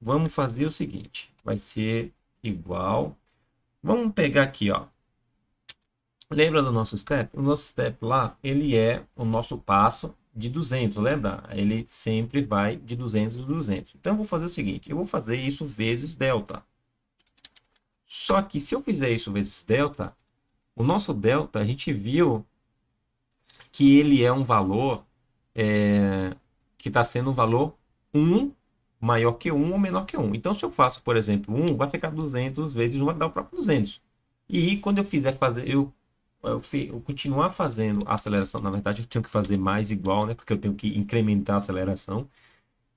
Vamos fazer o seguinte, vai ser igual. Vamos pegar aqui, ó. Lembra do nosso step? O nosso step lá, ele é o nosso passo de 200, lembra? Ele sempre vai de 200 em 200. Então eu vou fazer o seguinte, eu vou fazer isso vezes delta. Só que se eu fizer isso vezes delta, o nosso delta, a gente viu que ele é um valor é, que está sendo um valor 1 maior que 1 ou menor que 1. Então, se eu faço, por exemplo, 1, vai ficar 200 vezes 1, vai dar o próprio 200. E quando eu fizer fazer, eu, eu, eu continuar fazendo a aceleração, na verdade, eu tenho que fazer mais igual, né? Porque eu tenho que incrementar a aceleração.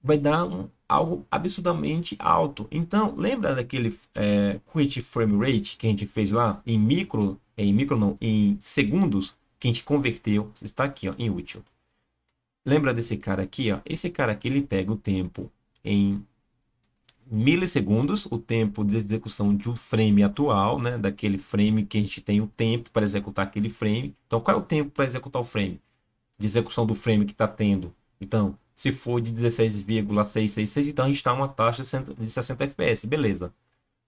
Vai dar um, algo absurdamente alto. Então, lembra daquele é, quit frame rate que a gente fez lá em micro, em micro não, em segundos? que a gente converteu está aqui ó, em útil. Lembra desse cara aqui? Ó? Esse cara aqui ele pega o tempo em milissegundos, o tempo de execução de um frame atual, né? daquele frame que a gente tem o tempo para executar aquele frame. Então, qual é o tempo para executar o frame? De execução do frame que está tendo. Então, se for de 16,666, então a gente está uma taxa de 60 fps, beleza.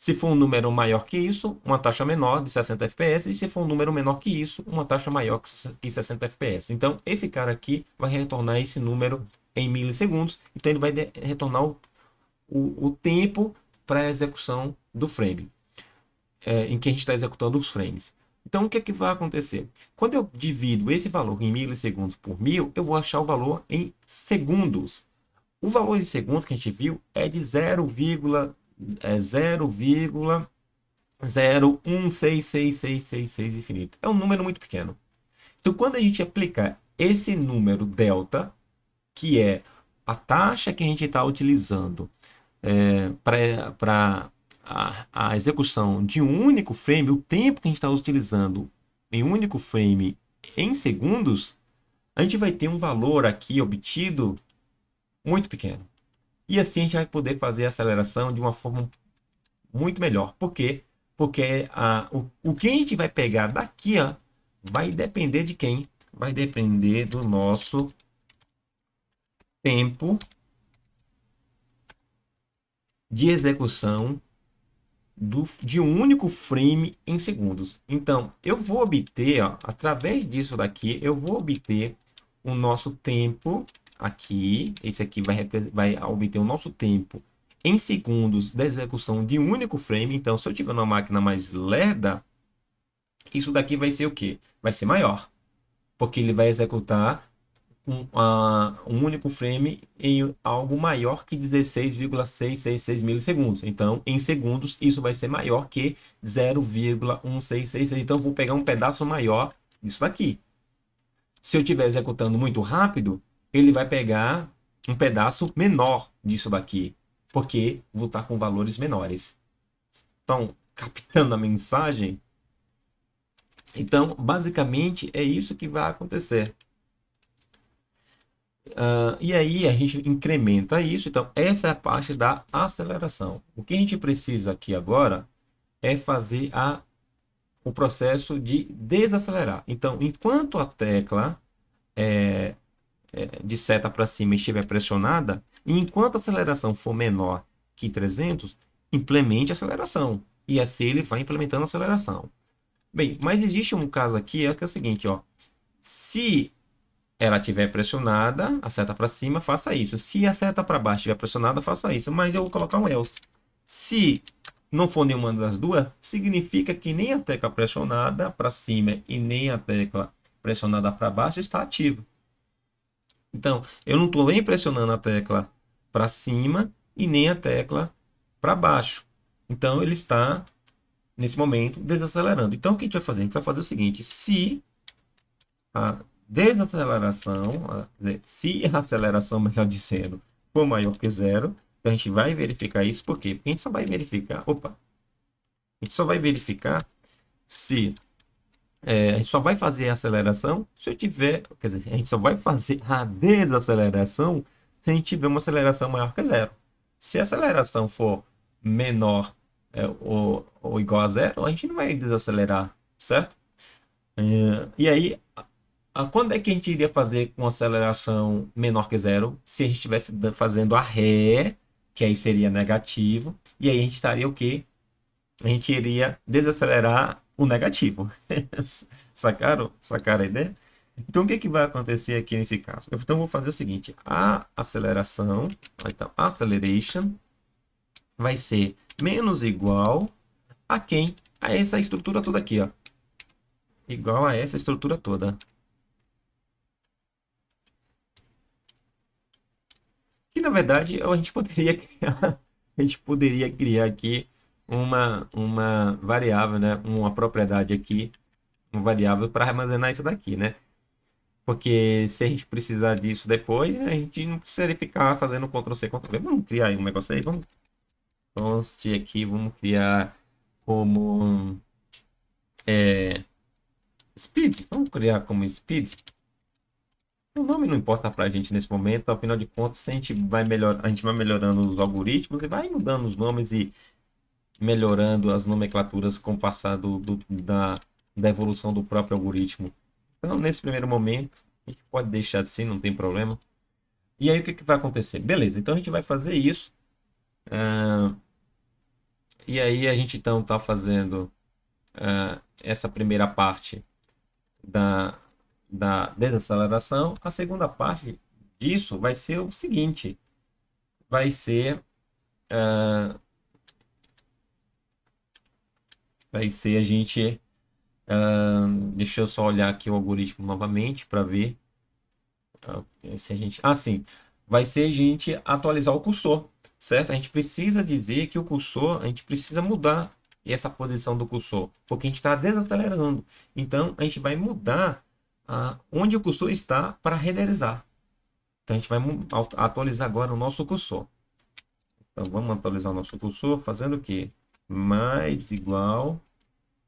Se for um número maior que isso, uma taxa menor de 60 fps. E se for um número menor que isso, uma taxa maior que 60 fps. Então, esse cara aqui vai retornar esse número em milissegundos. Então, ele vai retornar o, o, o tempo para a execução do frame, é, em que a gente está executando os frames. Então, o que, é que vai acontecer? Quando eu divido esse valor em milissegundos por mil, eu vou achar o valor em segundos. O valor em segundos que a gente viu é de 0, é 0,01666666 infinito. É um número muito pequeno. Então, quando a gente aplicar esse número delta, que é a taxa que a gente está utilizando é, para a, a execução de um único frame, o tempo que a gente está utilizando em um único frame em segundos, a gente vai ter um valor aqui obtido muito pequeno. E assim a gente vai poder fazer a aceleração de uma forma muito melhor. Por quê? Porque a, o, o que a gente vai pegar daqui ó, vai depender de quem? Vai depender do nosso tempo de execução do, de um único frame em segundos. Então, eu vou obter, ó, através disso daqui, eu vou obter o nosso tempo aqui. Esse aqui vai, vai obter o nosso tempo em segundos da execução de um único frame. Então, se eu tiver uma máquina mais lerda, isso daqui vai ser o quê? Vai ser maior, porque ele vai executar um, uh, um único frame em algo maior que 16,666 milissegundos. Então, em segundos, isso vai ser maior que 0,1666. Então, vou pegar um pedaço maior disso daqui. Se eu estiver executando muito rápido, ele vai pegar um pedaço menor disso daqui, porque vou estar tá com valores menores. Então, captando a mensagem? Então, basicamente, é isso que vai acontecer. Uh, e aí a gente incrementa isso. Então, essa é a parte da aceleração. O que a gente precisa aqui agora é fazer a, o processo de desacelerar. Então, enquanto a tecla é, é, de seta para cima estiver pressionada, e enquanto a aceleração for menor que 300, implemente a aceleração. E assim ele vai implementando a aceleração. Bem, mas existe um caso aqui é que é o seguinte, ó. Se ela estiver pressionada, a seta para cima, faça isso. Se a seta para baixo estiver pressionada, faça isso. Mas eu vou colocar um else. Se não for nenhuma das duas, significa que nem a tecla pressionada para cima e nem a tecla pressionada para baixo está ativa. Então, eu não estou nem pressionando a tecla para cima e nem a tecla para baixo. Então, ele está, nesse momento, desacelerando. Então, o que a gente vai fazer? A gente vai fazer o seguinte, se a desaceleração, quer dizer, se a aceleração, melhor dizendo, for maior que zero, então a gente vai verificar isso, por quê? Porque a gente só vai verificar, opa, a gente só vai verificar se é, a gente só vai fazer a aceleração se eu tiver, quer dizer, a gente só vai fazer a desaceleração se a gente tiver uma aceleração maior que zero. Se a aceleração for menor é, ou, ou, igual a zero, a gente não vai desacelerar, certo? É, e aí, a, a, quando é que a gente iria fazer com aceleração menor que zero? Se a gente estivesse fazendo a ré, que aí seria negativo, e aí a gente estaria o quê? A gente iria desacelerar o negativo. sacaram? Sacaram a ideia? Então, o que, é que vai acontecer aqui nesse caso? Eu, então, vou fazer o seguinte. A aceleração, então, acceleration, vai ser menos igual a quem? A essa estrutura toda aqui, ó. Igual a essa estrutura toda. Que, na verdade, a gente poderia criar, a gente poderia criar aqui uma, uma variável, né? uma propriedade aqui, uma variável para armazenar isso daqui, né? Porque se a gente precisar disso depois, a gente não precisaria ficar fazendo Ctrl+C, Ctrl+V. Vamos criar um negócio aí, vamos Const aqui, vamos criar como é, speed, vamos criar como speed. O nome não importa para a gente nesse momento, afinal de contas a gente vai melhor, a gente vai melhorando os algoritmos e vai mudando os nomes e melhorando as nomenclaturas com o passar do, do, da, da evolução do próprio algoritmo. Então, nesse primeiro momento, a gente pode deixar assim, não tem problema. E aí, o que, que vai acontecer? Beleza, então a gente vai fazer isso. Uh, e aí, a gente então está fazendo uh, essa primeira parte da, da desaceleração. A segunda parte disso vai ser o seguinte: vai ser. Uh, vai ser a gente. Uh, deixa eu só olhar aqui o algoritmo novamente para ver ah, se a gente. Ah, sim. Vai ser a gente atualizar o cursor, certo? A gente precisa dizer que o cursor, a gente precisa mudar essa posição do cursor, porque a gente está desacelerando. Então, a gente vai mudar ah, onde o cursor está para renderizar. Então, a gente vai atualizar agora o nosso cursor. Então, vamos atualizar o nosso cursor fazendo o quê? mais igual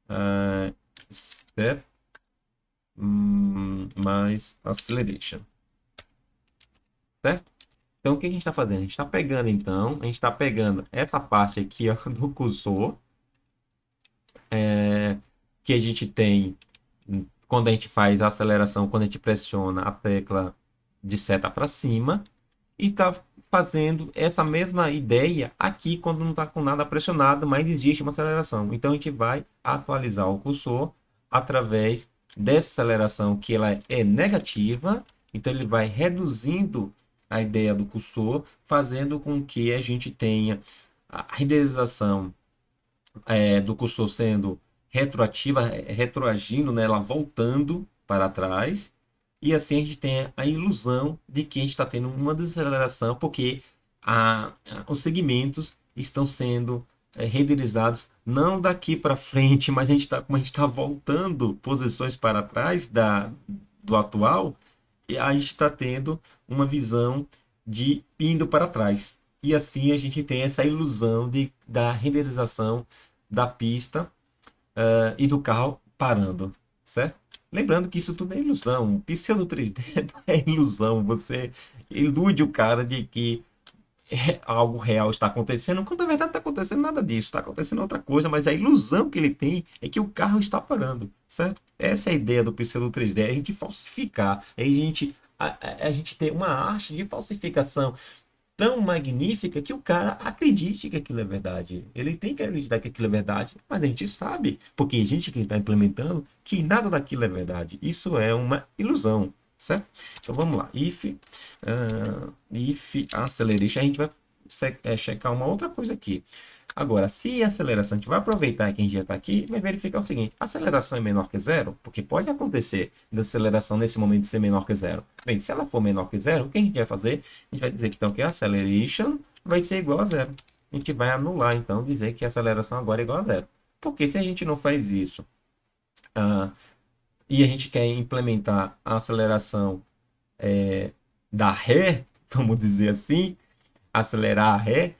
a step hum, mais acceleration. Certo? Então, o que a gente está fazendo? A gente está pegando, então, a gente está pegando essa parte aqui ó, do cursor é, que a gente tem quando a gente faz a aceleração, quando a gente pressiona a tecla de seta para cima e está fazendo essa mesma ideia aqui quando não está com nada pressionado, mas existe uma aceleração. Então a gente vai atualizar o cursor através dessa aceleração que ela é negativa, então ele vai reduzindo a ideia do cursor, fazendo com que a gente tenha a renderização é, do cursor sendo retroativa, é, retroagindo, né, ela voltando para trás, e assim a gente tem a ilusão de que a gente está tendo uma desaceleração, porque a, a, os segmentos estão sendo é, renderizados não daqui para frente, mas a gente está tá voltando posições para trás da, do atual, e a gente está tendo uma visão de indo para trás. E assim a gente tem essa ilusão de, da renderização da pista uh, e do carro parando, certo? Lembrando que isso tudo é ilusão. Pseudo 3D é ilusão. Você ilude o cara de que é, algo real está acontecendo, quando na verdade está acontecendo nada disso, está acontecendo outra coisa, mas a ilusão que ele tem é que o carro está parando, certo? Essa é a ideia do pseudo 3D, é a gente falsificar, é a gente, a, a gente ter uma arte de falsificação tão magnífica que o cara acredite que aquilo é verdade. Ele tem que acreditar que aquilo é verdade, mas a gente sabe, porque a gente que está implementando, que nada daquilo é verdade. Isso é uma ilusão, certo? Então vamos lá. If, uh, if acceleration, a gente vai eh, checar uma outra coisa aqui. Agora, se a aceleração, a gente vai aproveitar que a gente já está aqui vai verificar o seguinte, a aceleração é menor que zero? Porque pode acontecer da aceleração nesse momento ser menor que zero. Bem, se ela for menor que zero, o que a gente vai fazer? A gente vai dizer que, então, que a acceleration vai ser igual a zero. A gente vai anular, então, dizer que a aceleração agora é igual a zero. Porque se a gente não faz isso uh, e a gente quer implementar a aceleração é, da ré, vamos dizer assim, acelerar a ré,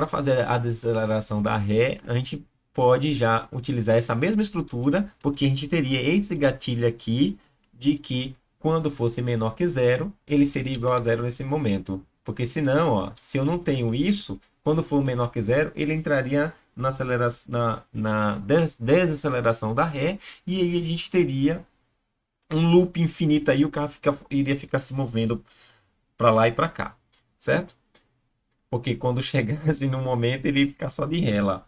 para fazer a desaceleração da ré, a gente pode já utilizar essa mesma estrutura, porque a gente teria esse gatilho aqui de que quando fosse menor que zero, ele seria igual a zero nesse momento. Porque senão, ó, se eu não tenho isso, quando for menor que zero, ele entraria na, na, na des desaceleração da Ré, e aí a gente teria um loop infinito aí, o carro fica, iria ficar se movendo para lá e para cá, certo? porque quando chegasse assim, no momento ele ficar só de ré lá.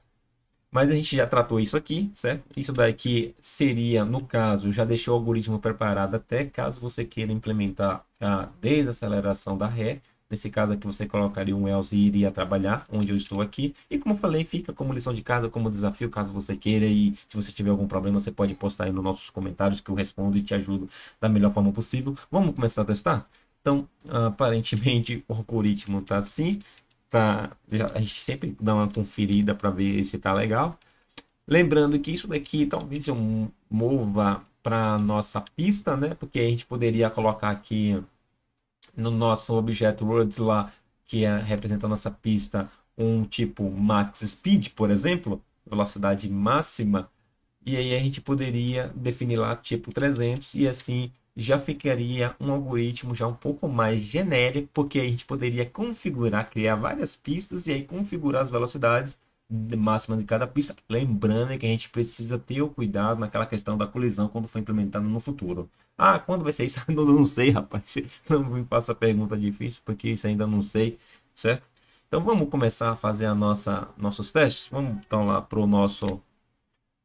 Mas a gente já tratou isso aqui, certo? Isso daqui seria, no caso, já deixou o algoritmo preparado até caso você queira implementar a desaceleração da ré. Nesse caso aqui você colocaria um else e iria trabalhar onde eu estou aqui. E como eu falei, fica como lição de casa, como desafio, caso você queira. E se você tiver algum problema, você pode postar aí nos nossos comentários que eu respondo e te ajudo da melhor forma possível. Vamos começar a testar? Então, aparentemente, o algoritmo está assim tá, a gente sempre dá uma conferida para ver se tá legal. Lembrando que isso daqui talvez eu mova para nossa pista, né? Porque a gente poderia colocar aqui no nosso objeto words lá, que é, representa a nossa pista, um tipo max speed, por exemplo, velocidade máxima, e aí a gente poderia definir lá tipo 300 e assim já ficaria um algoritmo já um pouco mais genérico, porque a gente poderia configurar, criar várias pistas e aí configurar as velocidades máxima de cada pista. Lembrando que a gente precisa ter o cuidado naquela questão da colisão quando for implementado no futuro. Ah, quando vai ser isso? Ainda não sei, rapaz. Não me faça pergunta difícil, porque isso ainda não sei, certo? Então vamos começar a fazer a nossa nossos testes. Vamos então lá para o nosso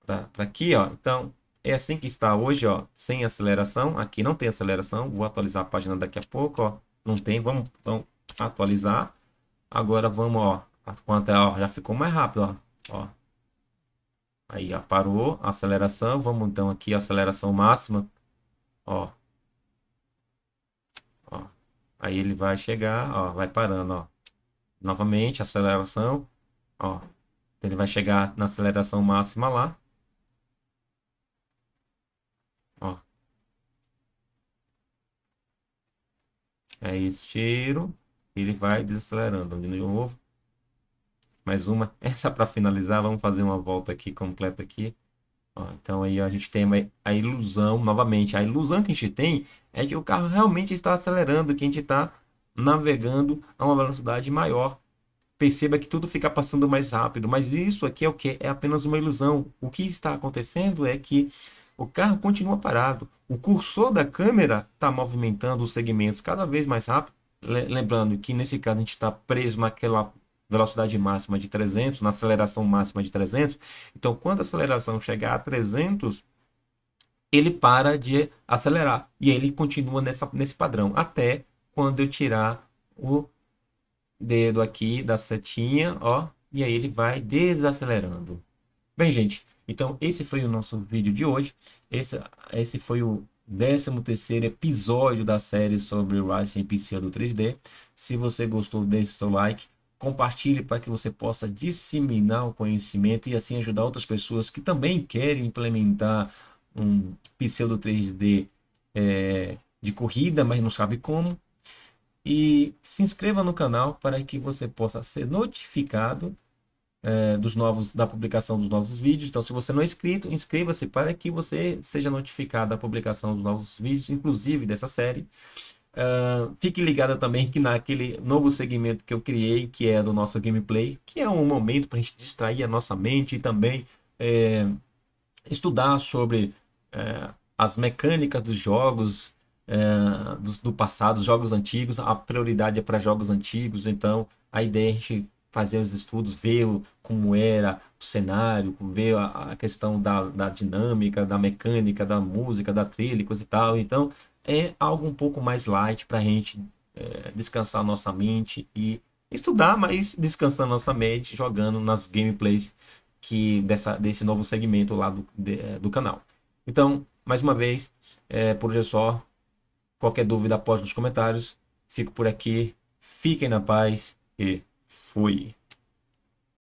para aqui, ó. Então é assim que está hoje, ó, sem aceleração. Aqui não tem aceleração. Vou atualizar a página daqui a pouco, ó. Não tem. Vamos então atualizar. Agora vamos, ó, quanto é, ó, já ficou mais rápido, ó. ó. Aí, ó, parou a aceleração. Vamos então aqui a aceleração máxima, ó. Ó. Aí ele vai chegar, ó, vai parando, ó. Novamente aceleração, ó. Ele vai chegar na aceleração máxima lá. Aí é estiro, ele vai desacelerando, de novo. Mais uma, essa para finalizar, vamos fazer uma volta aqui completa aqui. Ó, então aí a gente tem a ilusão, novamente, a ilusão que a gente tem é que o carro realmente está acelerando, que a gente está navegando a uma velocidade maior. Perceba que tudo fica passando mais rápido, mas isso aqui é o que? É apenas uma ilusão. O que está acontecendo é que o carro continua parado. O cursor da câmera está movimentando os segmentos cada vez mais rápido. Lembrando que nesse caso a gente está preso naquela velocidade máxima de 300, na aceleração máxima de 300. Então, quando a aceleração chegar a 300, ele para de acelerar e ele continua nessa, nesse padrão até quando eu tirar o dedo aqui da setinha, ó, e aí ele vai desacelerando. Bem, gente, então, esse foi o nosso vídeo de hoje. Esse, esse foi o 13º episódio da série sobre o Ryzen PC do 3D. Se você gostou, deixe seu like. Compartilhe para que você possa disseminar o conhecimento e assim ajudar outras pessoas que também querem implementar um pseudo 3D é, de corrida, mas não sabe como. E se inscreva no canal para que você possa ser notificado é, dos novos, da publicação dos novos vídeos. Então, se você não é inscrito, inscreva-se para que você seja notificado da publicação dos novos vídeos, inclusive dessa série. Uh, fique ligado também que naquele novo segmento que eu criei, que é do nosso gameplay, que é um momento para a gente distrair a nossa mente e também é, estudar sobre é, as mecânicas dos jogos é, do, do, passado, jogos antigos. A prioridade é para jogos antigos, então a ideia é a gente fazer os estudos, ver como era o cenário, ver a, questão da, da dinâmica, da mecânica, da música, da trilha, coisa e tal. Então, é algo um pouco mais light para a gente é, descansar nossa mente e estudar, mas descansando nossa mente, jogando nas gameplays que dessa, desse novo segmento lá do, de, do canal. Então, mais uma vez, é, por hoje é só. Qualquer dúvida, pode nos comentários. Fico por aqui. Fiquem na paz e Fui.